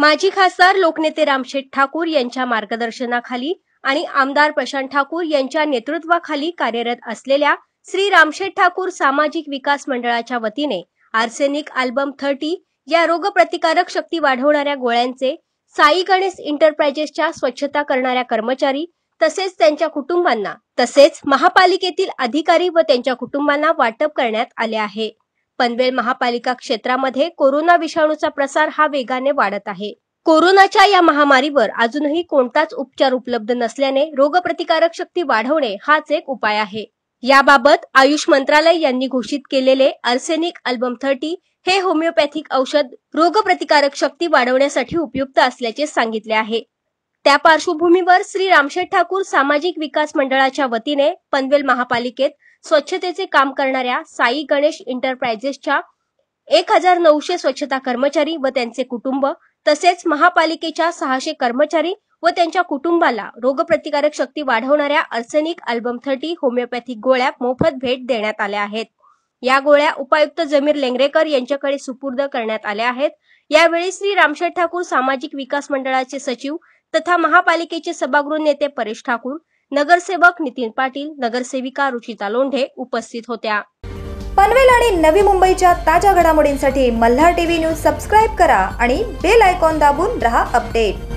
माजी खासदार लोकनेते रामशेठ ठाकूर यांच्या मार्गदर्शनाखाली आणि आमदार प्रशांत ठाकूर यांच्या नेतृत्वाखाली कार्यरत असलेल्या श्री रामशेठ ठाकूर सामाजिक विकास मंडळाच्या वतीने आर्सेनिक अल्बम थर्टी या रोगप्रतिकारक शक्ती वाढवणाऱ्या गोळ्यांचे साई गणेश इंटरप्राइजेसच्या स्वच्छता करणाऱ्या कर्मचारी तसेच त्यांच्या कुटुंबांना तसेच महापालिकेतील अधिकारी व त्यांच्या कुटुंबांना वाटप करण्यात आले आहे पनवेल महापालिका क्षेत्रामध्ये कोरोना विषाणूचा प्रसार हा वेगाने वाढत आहे कोरोनाच्या या महामारीवर अजूनही कोणताच उपचार उपलब्ध नसल्याने रोगप्रतिकारक शक्ती वाढवणे हाच एक उपाय आहे याबाबत आयुष मंत्रालय यांनी घोषित केलेले अर्सेनिक अल्बम थर्टी हे होमिओपॅथिक औषध रोगप्रतिकारक शक्ती वाढवण्यासाठी उपयुक्त असल्याचे सांगितले आहे त्या पार्श्वभूमीवर श्री रामशेठ ठाकूर सामाजिक विकास मंडळाच्या वतीने पनवेल महापालिकेत स्वच्छतेचे काम करणाऱ्या साई गणेश इंटरप्रायझेसच्या एक हजार नऊशे स्वच्छता कर्मचारी व त्यांचे कुटुंब तसेच महापालिकेच्या सहाशे कर्मचारी व त्यांच्या कुटुंबाला रोगप्रतिकारक शक्ती वाढवणाऱ्या अर्सेनिक अल्बम थर्टी होमिओपॅथिक गोळ्या मोफत भेट देण्यात आल्या आहेत या गोळ्या उपायुक्त जमीर लेंगरेकर यांच्याकडे सुपूर्द करण्यात आल्या आहेत यावेळी श्री रामशेठ ठाकूर सामाजिक विकास मंडळाचे सचिव तथा महापालिकेचे सभागृह नेते परेश ठाकूर नगरसेवक नितीन पाटील नगरसेविका रुचिता लोंढे उपस्थित होत्या पनवेल आणि नवी मुंबईच्या ताज्या घडामोडींसाठी मल्हार टीव्ही न्यूज सबस्क्राईब करा आणि बेल आयकॉन दाबून रहा अपडेट